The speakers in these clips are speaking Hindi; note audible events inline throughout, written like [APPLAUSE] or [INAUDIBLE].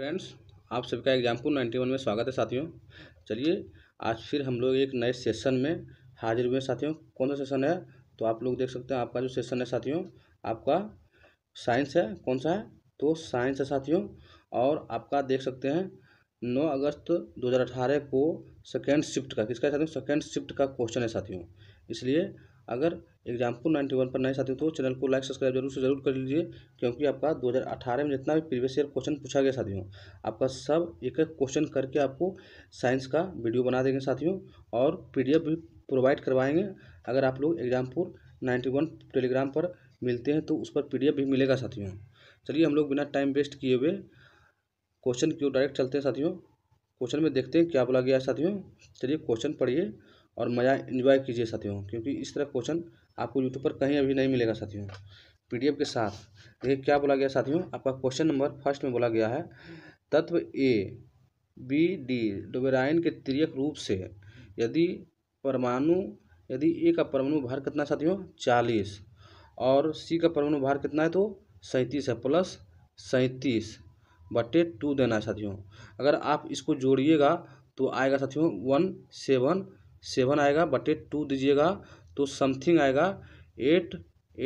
फ्रेंड्स आप सबका को नाइन्टी वन में स्वागत है साथियों चलिए आज फिर हम लोग एक नए सेशन में हाजिर हुए साथियों कौन सा सेशन है तो आप लोग देख सकते हैं आपका जो सेशन है साथियों आपका साइंस है कौन सा है तो साइंस है साथियों और आपका देख सकते हैं नौ अगस्त दो को सेकेंड शिफ्ट का किसका साथियों सेकेंड शिफ्ट का क्वेश्चन है साथियों इसलिए अगर एग्जाम्पल नाइन्टी वन पर नहीं साथी तो चैनल को लाइक सब्सक्राइब जरूर से जरूर कर लीजिए क्योंकि आपका 2018 में जितना भी प्रीवियस ईयर क्वेश्चन पूछा गया साथियों आपका सब एक एक क्वेश्चन करके आपको साइंस का वीडियो बना देंगे साथियों और पीडीएफ भी प्रोवाइड करवाएंगे अगर आप लोग एग्जामपुर नाइन्टी वन टेलीग्राम पर मिलते हैं तो उस पर एफ भी मिलेगा साथियों चलिए हम लोग बिना टाइम वेस्ट किए हुए क्वेश्चन की ओर डायरेक्ट चलते हैं साथियों क्वेश्चन में देखते हैं क्या बोला गया साथियों चलिए क्वेश्चन पढ़िए और मज़ा इन्जॉय कीजिए साथियों क्योंकि इस तरह क्वेश्चन आपको यूट्यूब पर कहीं अभी नहीं मिलेगा साथियों पी के साथ देखिए क्या बोला गया साथियों आपका क्वेश्चन नंबर फर्स्ट में बोला गया है तत्व ए बी डी डोबेराइन के त्रियक रूप से यदि परमाणु यदि ए का परमाणु भार कितना साथियों चालीस और सी का परमाणु भार कितना है तो सैंतीस है प्लस सैंतीस बटे टू देना है साथियों अगर आप इसको जोड़िएगा तो आएगा साथियों वन सेवन सेवन आएगा बटे टू दीजिएगा तो समथिंग आएगा एट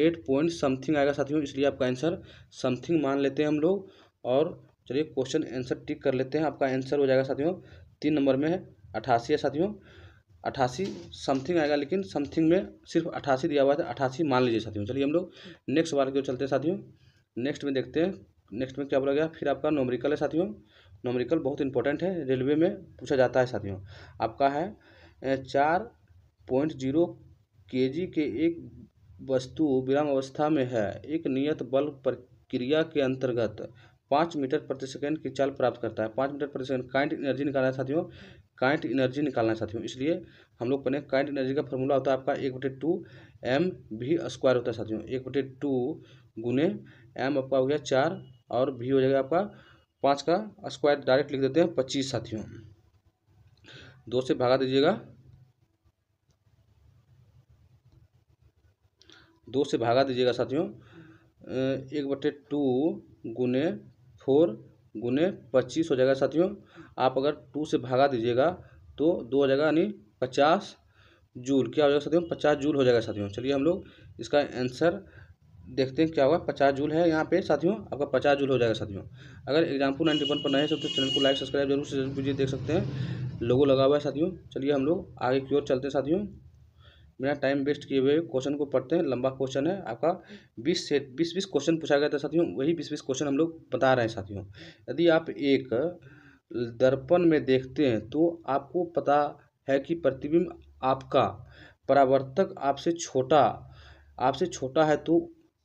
एट पॉइंट समथिंग आएगा साथियों इसलिए आपका आंसर समथिंग मान लेते हैं हम लोग और चलिए क्वेश्चन आंसर टिक कर लेते हैं आपका आंसर हो जाएगा साथियों तीन नंबर में है अठासी है साथियों अठासी समथिंग आएगा लेकिन समथिंग में सिर्फ अठासी दिया हुआ था अठासी मान लीजिए साथियों चलिए हम लोग नेक्स्ट बार की ओर चलते हैं साथियों नेक्स्ट में देखते हैं नेक्स्ट में क्या बोला गया फिर आपका नोमरिकल है साथियों नोमरिकल बहुत इंपॉर्टेंट है रेलवे में पूछा जाता है साथियों आपका है चार पॉइंट जीरो के जी के एक वस्तु विराम अवस्था में है एक नियत बल प्रक्रिया के अंतर्गत पाँच मीटर प्रति सेकेंड की चाल प्राप्त करता है पाँच मीटर प्रति सेकेंड काइंट एनर्जी निकालना है साथियों काइंट एनर्जी निकालना है साथियों इसलिए हम लोग पहले काइंट एनर्जी का फॉर्मूला होता है आपका एक बटे टू एम भी स्क्वायर होता है साथियों एक बटे टू गुने एम आपका हो गया चार और भी हो जाएगा आपका पाँच का स्क्वायर डायरेक्ट लिख देते हैं पच्चीस साथियों दो से भागा दीजिएगा दो से भागा दीजिएगा साथियों एक बटे टू गुने फोर गुने पच्चीस हो जाएगा साथियों आप अगर टू से भागा दीजिएगा तो दो हो जाएगा यानी पचास जूल क्या हो जाएगा साथियों पचास जूल हो जाएगा साथियों चलिए हम लोग इसका आंसर देखते हैं क्या होगा पचास जूल है यहाँ पे साथियों आपका पचास जूल हो जाएगा साथियों अगर एग्जाम्पल नाइन्टी वन पर नए सकते तो चैनल को लाइक सब्सक्राइब जरूर से जरूर देख सकते हैं लोगो लगा हुआ है साथियों चलिए हम लोग आगे की ओर चलते हैं साथियों बिना टाइम वेस्ट किए हुए क्वेश्चन को पढ़ते हैं लंबा क्वेश्चन है आपका बीस से बीस बीस क्वेश्चन पूछा गया था साथियों वही बीस बीस क्वेश्चन हम लोग बता रहे हैं साथियों यदि आप एक दर्पण में देखते हैं तो आपको पता है कि प्रतिबिंब आपका परावर्तक आपसे छोटा आपसे छोटा है तो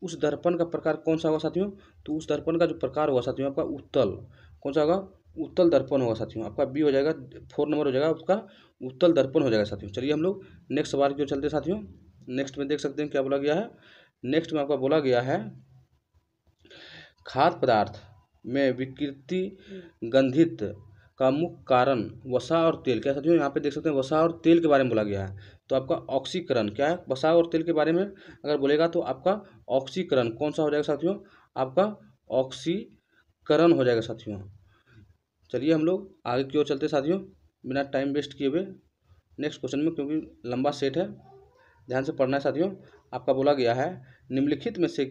उस दर्पण का प्रकार कौन सा होगा साथियों तो उस दर्पण का जो प्रकार होगा साथियों आपका उत्तल कौन सा होगा उत्तल दर्पण होगा साथियों आपका बी हो जाएगा फोर नंबर हो जाएगा आपका उत्तल दर्पण हो जाएगा साथियों चलिए हम लोग नेक्स्ट सवाल की ओर चलते हैं साथियों नेक्स्ट में देख सकते हैं क्या बोला गया है नेक्स्ट में आपका बोला गया है खाद्य पदार्थ में विकृति गंधित का मुख्य कारण वसा और तेल क्या साथियों यहाँ पे देख सकते हैं वसा और तेल के बारे में बोला गया है तो आपका ऑक्सीकरण क्या है वसा और तेल के बारे में अगर बोलेगा तो आपका ऑक्सीकरण कौन सा हो जाएगा साथियों आपका ऑक्सीकरण हो जाएगा साथियों चलिए हम लोग आगे की ओर चलते साथियों बिना टाइम वेस्ट किए हुए नेक्स्ट क्वेश्चन में क्योंकि लंबा सेट है ध्यान से पढ़ना है साथियों आपका बोला गया है निम्नलिखित में से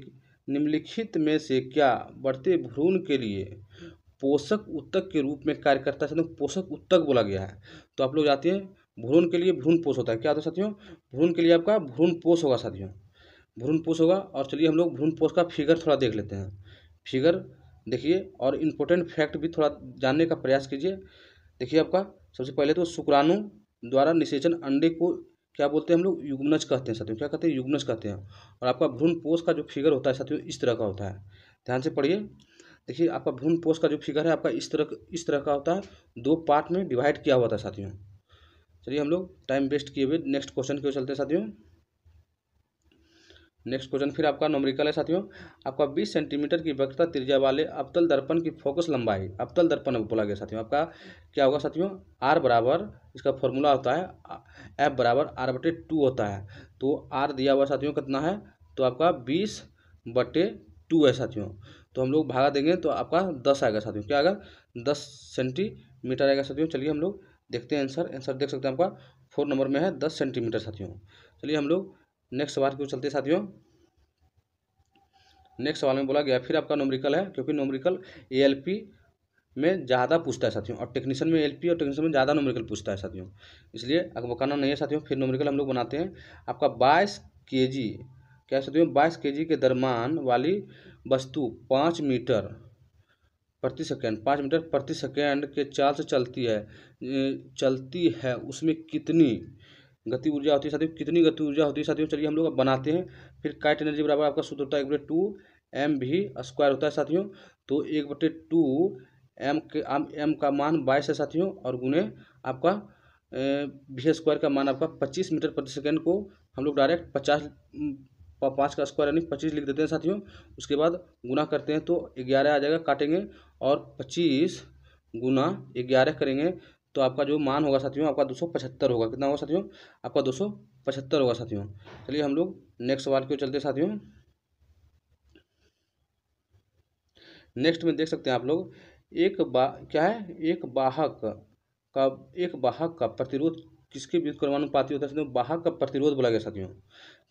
निम्नलिखित में से क्या बढ़ते भ्रूण के लिए पोषक उत्तक के रूप में कार्य करता है साथियों पोषक उत्तक बोला गया है तो आप लोग जाते हैं भ्रूण के लिए भ्रूण पोष होता है क्या होता है साथियों भ्रूण के लिए आपका भ्रूण पोष होगा साथियों भ्रूण पोष होगा और चलिए हम लोग भ्रूण पोष का फिगर थोड़ा देख लेते हैं फिगर देखिए और इम्पोर्टेंट फैक्ट भी थोड़ा जानने का प्रयास कीजिए देखिए आपका सबसे पहले तो शुक्राणु द्वारा निषेचन अंडे को क्या बोलते हैं हम लोग युग्मनज कहते हैं साथियों क्या कहते हैं युग्मनज कहते हैं और आपका भ्रूण पोष का जो फिगर होता है साथियों इस तरह का होता है ध्यान से पढ़िए देखिए आपका भ्रूण पोष का जो फिगर है आपका इस तरह इस तरह का होता है दो पार्ट में डिवाइड किया हुआ था साथियों चलिए हम लोग टाइम वेस्ट किए हुए नेक्स्ट क्वेश्चन क्यों चलते हैं साथियों नेक्स्ट क्वेश्चन फिर आपका नोमरिकल है साथियों आपका 20 सेंटीमीटर की वक्रता त्रिज्या वाले अवतल दर्पण की फोकस लंबाई अवतल दर्पण बोला गया साथियों आपका क्या होगा साथियों आर बराबर इसका फॉर्मूला होता है एफ बराबर आर बटे टू होता है तो आर दिया हुआ साथियों कितना है तो आपका बीस बटे टू है साथियों तो हम लोग भागा देंगे तो आपका दस आएगा साथियों क्या आएगा दस सेंटीमीटर आएगा साथियों चलिए हम लोग देखते हैं आंसर आंसर देख सकते हैं आपका फोर नंबर में है दस सेंटीमीटर साथियों चलिए हम लोग नेक्स्ट सवाल क्यों चलते साथियों नेक्स्ट सवाल में बोला गया फिर आपका नोमरिकल है क्योंकि नोमरिकल ए में ज़्यादा पूछता है साथियों और टेक्नीशियन में एलपी और टेक्नीशियन में ज़्यादा नोमरिकल पूछता है साथियों इसलिए अगर बकाना नहीं है साथियों फिर नोमरिकल हम लोग बनाते हैं आपका बाईस के क्या साथियों बाईस के के दरमान वाली वस्तु पाँच मीटर प्रति सेकेंड पाँच मीटर प्रति सेकेंड के चाल से चलती है चलती है उसमें कितनी गति ऊर्जा होती है साथियों कितनी गति ऊर्जा होती है साथियों चलिए हम लोग बनाते हैं फिर काइट एनर्जी बराबर आपका सूत्र होता है एक बटे टू एम भी स्क्वायर होता है साथियों तो एक बटे टू एम के आम एम का मान बाईस है साथियों और गुने आपका भी स्क्वायर का मान आपका पच्चीस मीटर प्रति सेकेंड को हम लोग डायरेक्ट पचास पाँच का स्क्वायर यानी पच्चीस लिख देते हैं साथियों उसके बाद गुना करते हैं तो ग्यारह आ जाएगा काटेंगे और पच्चीस गुना ग्यारह करेंगे तो आपका जो मान होगा साथियों आपका दो होगा कितना होगा साथियों आपका दो होगा साथियों चलिए हम लोग नेक्स्ट सवाल क्यों चलते साथियों नेक्स्ट में देख सकते हैं आप लोग एक बा क्या है एक बाहक का एक बाहक का प्रतिरोध किसके विद्युत क्रमानुपाती होता है साथियों बाहक का प्रतिरोध बोला गया साथियों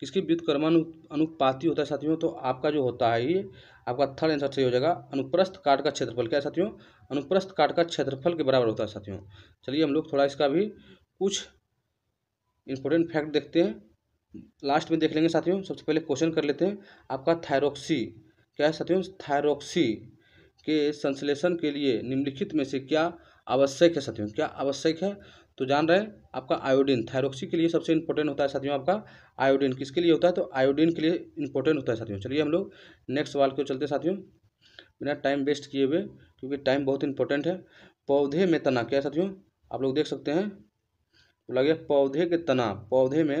किसकी व्युत्क्रमानु अनुपाती होता है साथियों तो आपका जो होता है ये आपका थर्ड आंसर सही हो जाएगा अनुप्रस्थ काट का क्षेत्रफल क्या है साथियों अनुप्रस्थ काट का क्षेत्रफल के बराबर होता है साथियों चलिए हम लोग थोड़ा इसका भी कुछ इंपॉर्टेंट फैक्ट देखते हैं लास्ट में देख लेंगे साथियों सबसे पहले क्वेश्चन कर लेते हैं आपका थायरोक्सी क्या है साथियों थायरोक्सी के संश्लेषण के लिए निम्नलिखित में से क्या आवश्यक है साथियों क्या आवश्यक है तो जान रहे हैं आपका आयोडीन थायरोक्सी के लिए सबसे इंपॉर्टेंट होता है साथियों आपका आयोडीन किसके लिए होता है तो आयोडीन के लिए इंपॉर्टेंट होता है साथियों चलिए हम लोग नेक्स्ट सवाल के चलते साथियों बिना टाइम वेस्ट किए हुए क्योंकि टाइम बहुत इंपॉर्टेंट है पौधे में तना क्या साथियों आप लोग देख सकते हैं बोला गया पौधे के तना पौधे में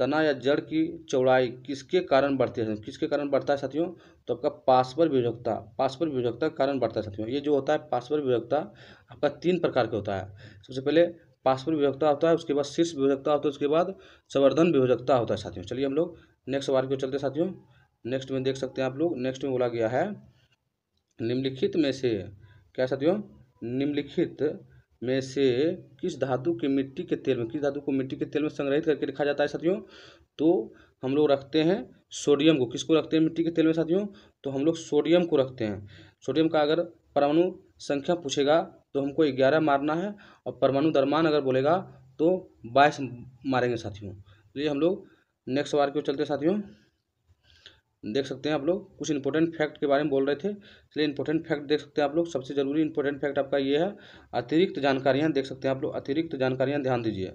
तना या जड़ की चौड़ाई किसके कारण बढ़ती है किसके कारण बढ़ता है साथियों तो आपका पास्पर विभक्ता पास्पर विभक्ता कारण बढ़ता है साथियों ये जो होता है पास्पर विभक्ता आपका तीन प्रकार के होता है सबसे पहले पास्पर विभक्ता होता है उसके बाद शीर्ष विभक्ता होता है उसके बाद संवर्धन विभक्ता होता है साथियों चलिए हम लोग नेक्स्ट बार को चलते साथियों नेक्स्ट में देख सकते हैं आप लोग नेक्स्ट में बोला गया है निम्नलिखित में से क्या साथियों निम्नलिखित में से किस धातु के मिट्टी के तेल में किस धातु को मिट्टी के तेल में संग्रहित करके रखा जाता है साथियों तो हम लोग रखते हैं सोडियम को किसको रखते हैं मिट्टी के तेल में साथियों तो हम लोग सोडियम को रखते हैं सोडियम का अगर परमाणु संख्या पूछेगा तो हमको ग्यारह मारना है और परमाणु दरमान अगर बोलेगा तो बाईस मारेंगे साथियों तो ये हम लोग नेक्स्ट वार के चलते साथियों देख सकते हैं आप लोग कुछ इंपॉर्टेंट फैक्ट के बारे में बोल रहे थे इसलिए इंपॉर्टेंट फैक्ट देख सकते हैं आप लोग सबसे जरूरी इंपॉर्टेंट फैक्ट आपका ये है अतिरिक्त जानकारियाँ देख सकते हैं आप लोग अतिरिक्त जानकारियाँ ध्यान दीजिए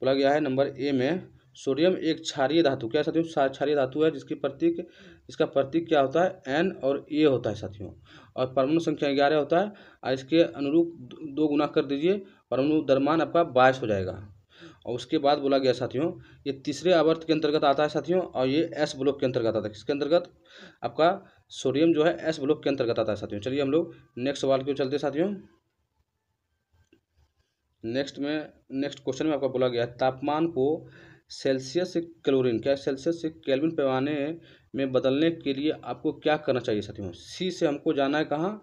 बोला गया है नंबर ए में सोडियम एक क्षारीय धातु क्या साथियों क्षारीय धातु है जिसकी प्रतीक इसका प्रतीक क्या होता है एन और ए होता है साथियों और परमाणु संख्या ग्यारह होता है और इसके अनुरूप दो गुना कर दीजिए परमाणु दरमान आपका बाईस हो जाएगा और उसके बाद बोला गया साथियों ये तीसरे आवर्त के अंतर्गत आता है साथियों और ये एस ब्लॉक के अंतर्गत आता है किसके अंतर्गत आपका सोडियम जो है एस ब्लॉक के अंतर्गत आता है साथियों चलिए हम लोग नेक्स्ट सवाल क्यों चलते हैं साथियों नेक्स्ट में नेक्स्ट क्वेश्चन में आपका बोला गया है तापमान को सेल्सियस से क्लोरीन क्या सेल्सियस से कैलविन पैमाने में बदलने के लिए आपको क्या करना चाहिए साथियों सी से हमको जाना है कहाँ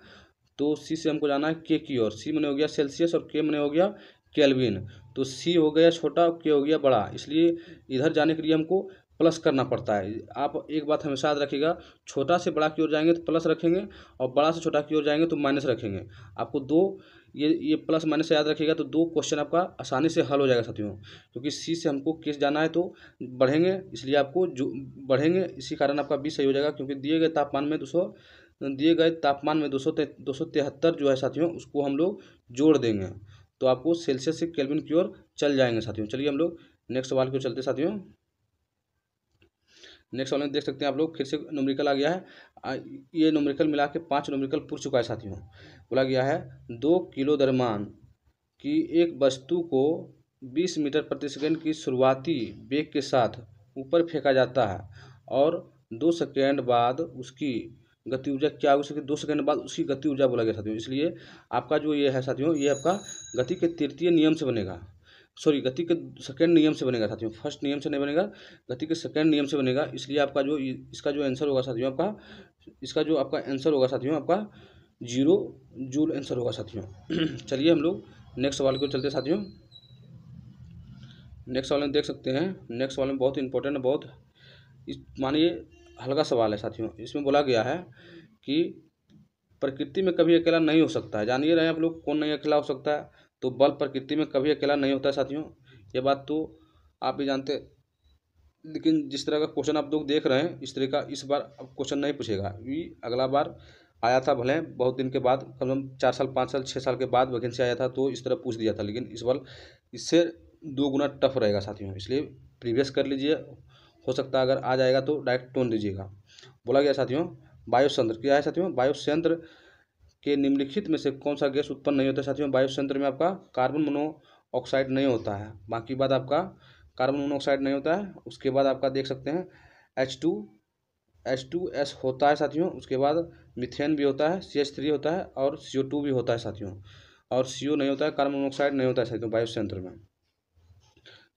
तो सी से हमको जाना है के की ओर सी मैंने हो गया सेल्सियस और के मैंने हो गया कैलविन तो सी हो गया छोटा के हो गया बड़ा इसलिए इधर जाने के लिए हमको प्लस करना पड़ता है आप एक बात हमेशा याद रखिएगा छोटा से बड़ा की ओर जाएंगे तो प्लस रखेंगे और बड़ा से छोटा की ओर जाएंगे तो माइनस रखेंगे आपको दो ये ये प्लस माइनस याद रखिएगा तो दो क्वेश्चन आपका आसानी से हल हो जाएगा साथियों क्योंकि सी से हमको केस जाना है तो बढ़ेंगे इसलिए आपको जो बढ़ेंगे इसी कारण आपका बी सही हो जाएगा क्योंकि दिए गए तापमान में दो दिए गए तापमान में दो सौ जो है साथियों उसको हम लोग जोड़ देंगे तो आपको सेल्सियस से केल्विन की ओर चल जाएंगे साथियों चलिए हम लोग नेक्स्ट सवाल की ओर चलते साथियों नेक्स्ट सवाल में देख सकते हैं आप लोग फिर से नोमरिकल आ गया है ये नोमरिकल मिला के पाँच नोमरिकल पूछ चुका है साथियों बोला गया है दो किलो दरमान की एक वस्तु को बीस मीटर प्रति सेकेंड की शुरुआती वेग के साथ ऊपर फेंका जाता है और दो सेकेंड बाद उसकी गति ऊर्जा क्या हो उसके दो सेकंड बाद उसकी गति ऊर्जा बोला गया साथियों इसलिए आपका जो ये है साथियों ये आपका गति के तृतीय नियम से बनेगा सॉरी गति के सेकेंड नियम से बनेगा साथियों फर्स्ट नियम से नहीं बनेगा गति के सेकेंड नियम से बनेगा इसलिए आपका जो इसका जो आंसर होगा साथियों आपका इसका जो आपका आंसर होगा साथियों आपका जीरो जूल आंसर होगा साथियों [CLEARS THROAT] चलिए हम लोग नेक्स्ट सवाल को चलते साथियों नेक्स्ट सवाल में देख सकते हैं नेक्स्ट सवाल में बहुत इंपॉर्टेंट बहुत मानिए हल्का सवाल है साथियों इसमें बोला गया है कि प्रकृति में कभी अकेला नहीं हो सकता है जानिए रहे आप लोग कौन नहीं अकेला हो सकता है तो बल प्रकृति में कभी अकेला नहीं होता है साथियों ये बात तो आप भी जानते लेकिन जिस तरह का क्वेश्चन आप लोग देख रहे हैं इस तरह का इस बार अब क्वेश्चन नहीं पूछेगा ये अगला बार आया था भले बहुत दिन के बाद कम से कम चार साल पाँच साल छः साल के बाद वैकेंसी आया था तो इस तरह पूछ दिया था लेकिन इस बार इससे दो गुना टफ रहेगा साथियों इसलिए प्रीवियस कर लीजिए हो सकता है अगर आ जाएगा तो डायरेक्ट टोन दीजिएगा बोला गया साथियों वायुसंत्र क्या है साथियों वायुसंत्र के निम्नलिखित में से कौन सा गैस उत्पन्न नहीं होता साथियों वायुसंत्र में आपका कार्बन मोनोऑक्साइड नहीं होता है बाकी बात आपका कार्बन मोनोऑक्साइड नहीं होता है उसके बाद आपका देख सकते हैं H two H two S होता है साथियों उसके बाद मिथेन भी होता है सी एच थ्री होता है और सी ओ टू भी होता है साथियों और सी ओ नहीं होता है कार्बन मोनोऑक्साइड नहीं होता है साथियों वायु संयंत्र में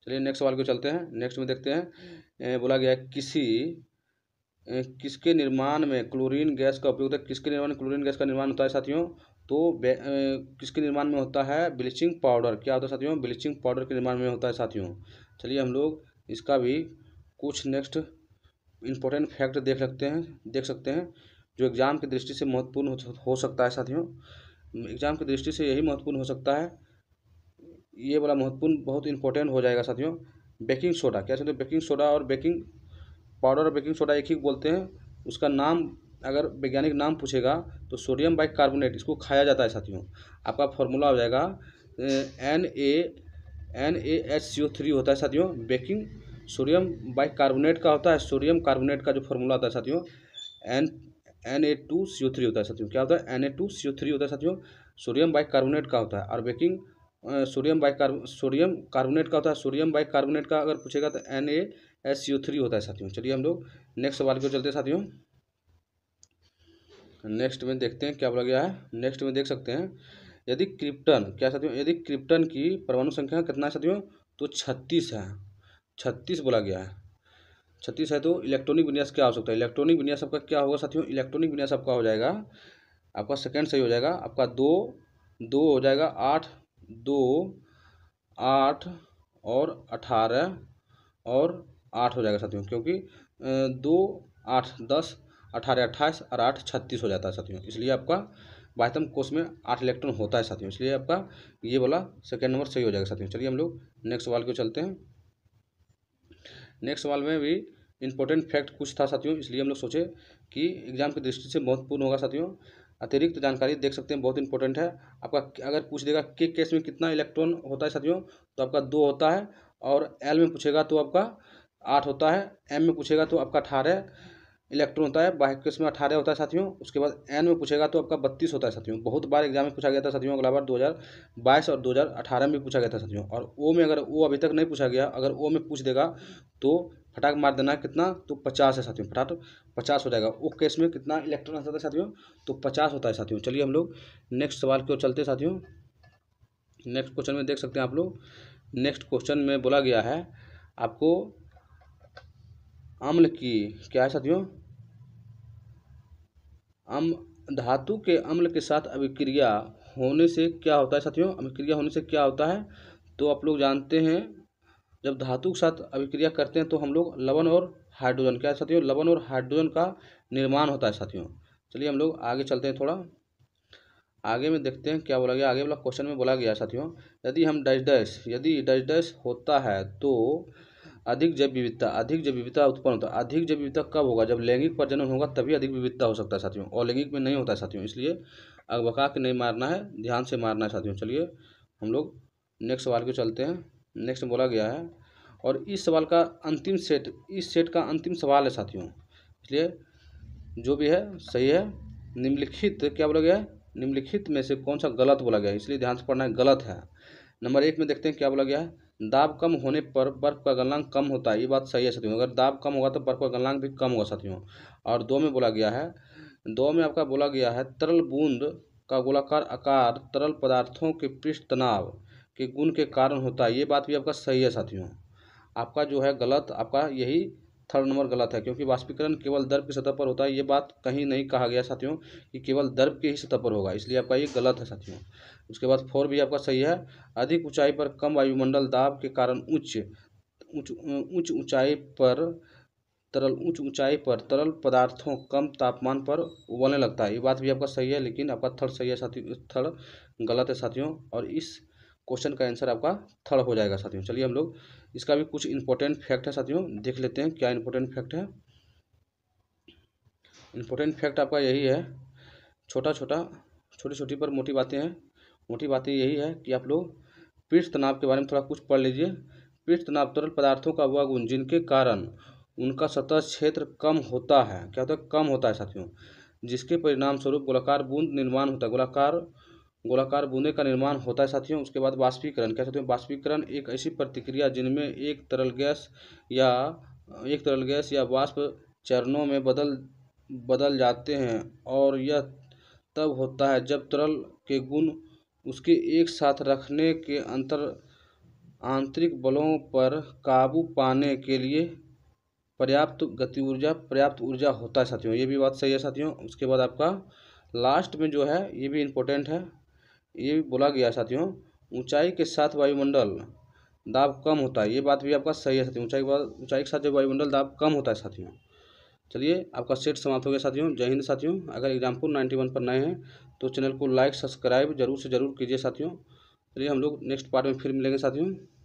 चलिए नेक्स्ट सवाल को चलते हैं नेक्स्ट में देखते हैं हम्म। बोला गया किसी किसके निर्माण में क्लोरीन गैस का उपयोग होता है किसके निर्माण में क्लोरीन गैस का निर्माण होता है साथियों तो ए, किसके निर्माण में होता है ब्लीचिंग पाउडर क्या होता है साथियों ब्लीचिंग पाउडर के निर्माण में होता है साथियों चलिए हम लोग इसका भी कुछ नेक्स्ट इम्पोर्टेंट फैक्ट देख सकते हैं देख सकते हैं जो एग्ज़ाम की दृष्टि से महत्वपूर्ण हो सकता है साथियों एग्ज़ाम की दृष्टि से यही महत्वपूर्ण हो सकता है ये वाला महत्वपूर्ण बहुत इंपॉर्टेंट हो जाएगा साथियों बेकिंग सोडा क्या चलते बेकिंग सोडा और बेकिंग पाउडर और बेकिंग सोडा एक ही बोलते हैं उसका नाम अगर वैज्ञानिक नाम पूछेगा तो सोडियम बाइक कार्बोनेट इसको खाया जाता है साथियों आपका फॉर्मूला हो जाएगा N A N A H C O three होता है साथियों बेकिंग सोडियम बाइक कार्बोनेट का होता है सोडियम कार्बोनेट का जो फॉर्मूला होता है साथियों N N A two C O three होता है साथियों क्या होता है N A two C O three होता है साथियों सोडियम बाइक कार्बोनेट का होता है और baking sodium bi sodium carbonate का होता है सोडियम बाई कार्बोनेट का अगर पूछेगा तो N A S U three होता है साथियों चलिए हम लोग नेक्स्ट सवाल की ओर चलते हैं साथियों नेक्स्ट में देखते हैं क्या बोला गया है नेक्स्ट में देख सकते हैं यदि क्रिप्टन क्या साथियों यदि क्रिप्टन की परमाणु संख्या कितना है साथियों तो छत्तीस है छत्तीस बोला गया है छत्तीस है तो इलेक्ट्रॉनिक विन्यास क्या हो सकता है इलेक्ट्रॉनिक विन्यास आपका क्या होगा साथियों इलेक्ट्रॉनिक विन्यास आपका हो जाएगा आपका सेकेंड सही हो जाएगा आपका दो दो हो जाएगा आठ दो आठ और अठारह और आठ हो जाएगा साथियों क्योंकि दो आठ दस अठारह अट्ठाईस और आठ छत्तीस हो जाता है साथियों इसलिए आपका बाह्यतम कोष में आठ इलेक्ट्रॉन होता है साथियों इसलिए आपका ये वाला सेकेंड नंबर सही हो जाएगा साथियों चलिए हम लोग नेक्स्ट सवाल को चलते हैं नेक्स्ट सवाल में भी इंपॉर्टेंट फैक्ट कुछ था साथियों इसलिए हम लोग सोचे कि एग्जाम की दृष्टि से महत्वपूर्ण होगा साथियों अतिरिक्त तो जानकारी देख सकते हैं बहुत इंपॉर्टेंट है आपका अगर पूछ देगा के केस में कितना इलेक्ट्रॉन होता है साथियों तो आपका दो होता है और एल में पूछेगा तो आपका आठ होता है एम में पूछेगा तो आपका अठारह इलेक्ट्रॉन होता है बाइक में अठारह होता है साथियों उसके बाद एन में पूछेगा तो आपका बत्तीस होता है साथियों बहुत बार एग्जाम में पूछा गया था साथियों अगला बार दो हज़ार बाईस और दो हज़ार अठारह में पूछा गया था साथियों और ओ में अगर ओ अभी तक नहीं पूछा गया अगर ओ में पूछ देगा तो फटाक मार देना कितना तो पचास है साथियों फटाक पचास हो जाएगा ओ केस में कितना इलेक्ट्रॉन आता है साथियों तो पचास होता है साथियों चलिए हम लोग नेक्स्ट सवाल की ओर चलते साथियों नेक्स्ट क्वेश्चन में देख सकते हैं आप लोग नेक्स्ट क्वेश्चन में बोला गया है आपको अम्ल की क्या है साथियों अम धातु के अम्ल के साथ अभिक्रिया होने से क्या होता है साथियों अभिक्रिया होने से क्या होता है तो आप लोग जानते हैं जब धातु के साथ अभिक्रिया करते हैं तो हम लोग लवण और हाइड्रोजन क्या साथियों लवण और हाइड्रोजन का निर्माण होता है साथियों चलिए हम लोग आगे चलते हैं थोड़ा आगे में देखते हैं क्या बोला गया आगे वाला क्वेश्चन में बोला गया साथियों यदि हम डैश डैश यदि डैश डैश होता है तो अधिक जैव विविधता अधिक जैव विविधता उत्पन्न होता है अधिक जैव विविधता कब होगा जब लैंगिक प्रजनन होगा तभी अधिक विविधता हो सकता है साथियों और लैंगिक में नहीं होता है साथियों इसलिए बका के नहीं मारना है ध्यान से मारना है साथियों चलिए हम लोग नेक्स्ट सवाल के चलते हैं नेक्स्ट बोला गया है और इस सवाल का अंतिम सेट इस सेट का अंतिम सवाल है साथियों इसलिए जो भी है सही है निम्नलिखित क्या बोला गया है निम्नलिखित में से कौन सा गलत बोला गया है इसलिए ध्यान से पढ़ना है गलत है नंबर एक में देखते हैं क्या बोला गया है दाब कम होने पर बर्फ़ का गलनांक कम होता है ये बात सही है साथियों अगर दाब कम होगा तो बर्फ़ का गलनांक भी कम होगा साथियों और दो में बोला गया है दो में आपका बोला गया है तरल बूंद का गोलाकार आकार तरल पदार्थों के पृष्ठ तनाव के गुण के कारण होता है ये बात भी आपका सही है साथियों आपका जो है गलत आपका यही थर्ड नंबर गलत है क्योंकि वाष्पीकरण केवल दर्द की सतह पर होता है ये बात कहीं नहीं कहा गया साथियों कि केवल दर्द की ही सतह पर होगा इसलिए आपका ये गलत है साथियों उसके बाद फोर भी आपका सही है अधिक ऊंचाई पर कम वायुमंडल दाब के कारण उच्च उच्च ऊंचाई पर तरल उच्च ऊंचाई पर तरल पदार्थों कम तापमान पर उबलने लगता है ये बात भी आपका सही है लेकिन आपका थर्ड सही है साथियों थर्ड गलत है साथियों और इस क्वेश्चन का आंसर आपका थर्ड हो जाएगा साथियों चलिए हम लोग इसका भी कुछ इंपॉर्टेंट फैक्ट है साथियों देख लेते हैं क्या इंपॉर्टेंट फैक्ट है इंपॉर्टेंट फैक्ट आपका यही है छोटा छोटा छोटी छोटी पर मोटी बातें हैं मोटी बातें यही है कि आप लोग पीठ तनाव के बारे में थोड़ा कुछ पढ़ लीजिए पीठ तनाव तरल पदार्थों का वह गुण जिनके कारण उनका सतह क्षेत्र कम होता है क्या होता है कम होता है साथियों जिसके परिणाम स्वरूप गोलाकार बूंद निर्माण होता है गोलाकार गोलाकार बूंदे का निर्माण होता है साथियों उसके बाद वाष्पीकरण क्या साथियों वाष्पीकरण एक ऐसी प्रतिक्रिया जिनमें एक तरल गैस या एक तरल गैस या वाष्प चरणों में बदल बदल जाते हैं और यह तब होता है जब तरल के गुण उसके एक साथ रखने के अंतर आंतरिक बलों पर काबू पाने के लिए पर्याप्त गति ऊर्जा पर्याप्त ऊर्जा होता है साथियों ये भी बात सही है साथियों उसके बाद आपका लास्ट में जो है ये भी इम्पोर्टेंट है ये भी बोला गया साथियों ऊंचाई के साथ वायुमंडल दाब कम होता है ये बात भी आपका सही है साथियों ऊंचाई के बाद ऊंचाई के साथ जो वायुमंडल दाब कम होता है साथियों चलिए आपका सेट समाप्त हो गया साथियों जय हिंद साथियों अगर एग्जामपुर नाइन्टी वन पर नए हैं तो चैनल को लाइक सब्सक्राइब जरूर से जरूर कीजिए साथियों चलिए हम लोग नेक्स्ट पार्ट में फिर मिलेंगे साथियों